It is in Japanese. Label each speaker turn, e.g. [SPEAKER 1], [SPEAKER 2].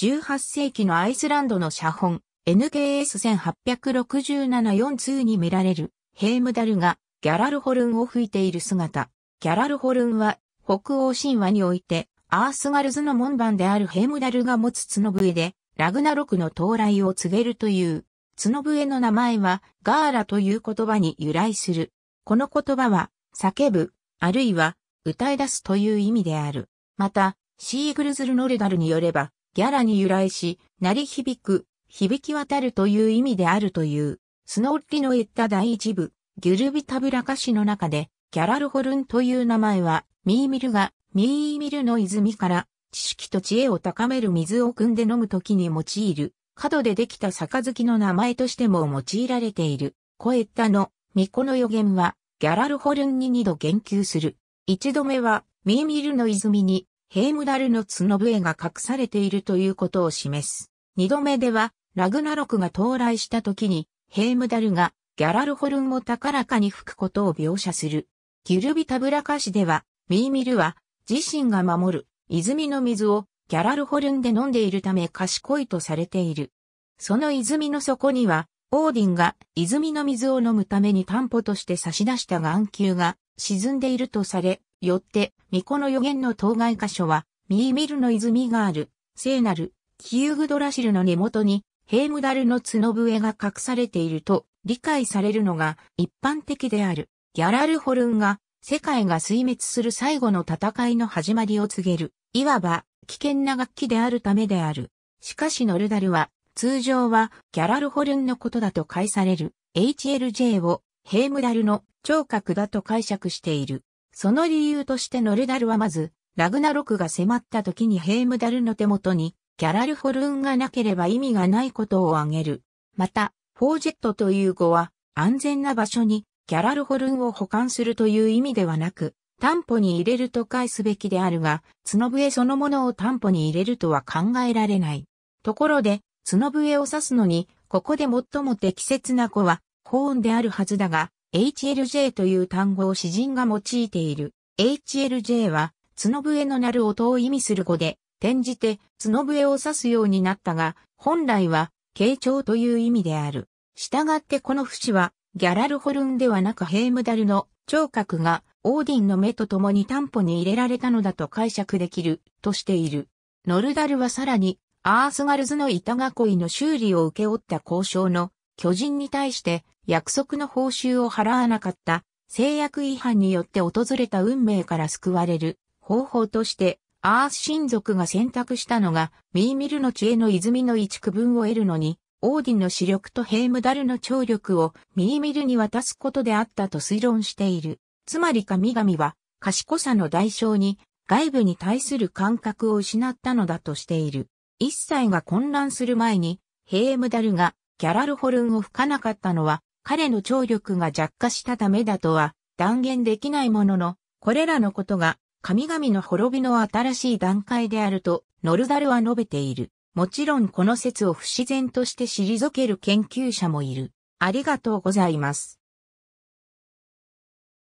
[SPEAKER 1] 18世紀のアイスランドの写本、NKS1867-42 に見られる、ヘームダルが、ギャラルホルンを吹いている姿。ギャラルホルンは、北欧神話において、アースガルズの門番であるヘームダルが持つ角笛で、ラグナロクの到来を告げるという、角笛の名前は、ガーラという言葉に由来する。この言葉は、叫ぶ、あるいは、歌い出すという意味である。また、シーグルズル・ノルダルによれば、ギャラに由来し、鳴り響く、響き渡るという意味であるという、スノッリの言った第一部、ギュルビタブラ歌詞の中で、ギャラルホルンという名前は、ミーミルが、ミーミルの泉から、知識と知恵を高める水を汲んで飲む時に用いる、角でできた杯の名前としても用いられている。コエッタの、巫女の予言は、ギャラルホルンに二度言及する。一度目は、ミーミルの泉に、ヘイムダルの角笛が隠されているということを示す。二度目では、ラグナロクが到来した時に、ヘイムダルがギャラルホルンを高らかに吹くことを描写する。ギュルビタブラカシでは、ミーミルは自身が守る泉の水をギャラルホルンで飲んでいるため賢いとされている。その泉の底にはオーディンが泉の水を飲むために担保として差し出した眼球が沈んでいるとされ、よって、巫女の予言の当該箇所は、ミーミルの泉がある、聖なる、キユグドラシルの根元に、ヘームダルの角笛が隠されていると理解されるのが一般的である。ギャラルホルンが世界が水滅する最後の戦いの始まりを告げる、いわば危険な楽器であるためである。しかしノルダルは通常はギャラルホルンのことだと解される HLJ をヘームダルの聴覚だと解釈している。その理由としてノルダルはまず、ラグナロクが迫った時にヘームダルの手元にギャラルホルンがなければ意味がないことを挙げる。また、フォージェットという語は安全な場所にギャラルホルンを保管するという意味ではなく、担保に入れると返すべきであるが、角笛そのものを担保に入れるとは考えられない。ところで、角笛を刺すのに、ここで最も適切な子は、高音であるはずだが、HLJ という単語を詩人が用いている。HLJ は、角笛の鳴る音を意味する語で、転じて、角笛を刺すようになったが、本来は、慶長という意味である。従ってこの節は、ギャラルホルンではなくヘイムダルの聴覚が、オーディンの目と共に担保に入れられたのだと解釈できる、としている。ノルダルはさらに、アースガルズの板囲いの修理を受け負った交渉の巨人に対して約束の報酬を払わなかった制約違反によって訪れた運命から救われる方法としてアース親族が選択したのがミーミルの知恵の泉の一区分を得るのにオーディンの視力とヘイムダルの聴力をミーミルに渡すことであったと推論している。つまり神々は賢さの代償に外部に対する感覚を失ったのだとしている。一切が混乱する前に、ヘームダルがギャラルホルンを吹かなかったのは、彼の聴力が弱化したためだとは断言できないものの、これらのことが神々の滅びの新しい段階であると、ノルダルは述べている。もちろんこの説を不自然として退ける研究者もいる。ありがとうございます。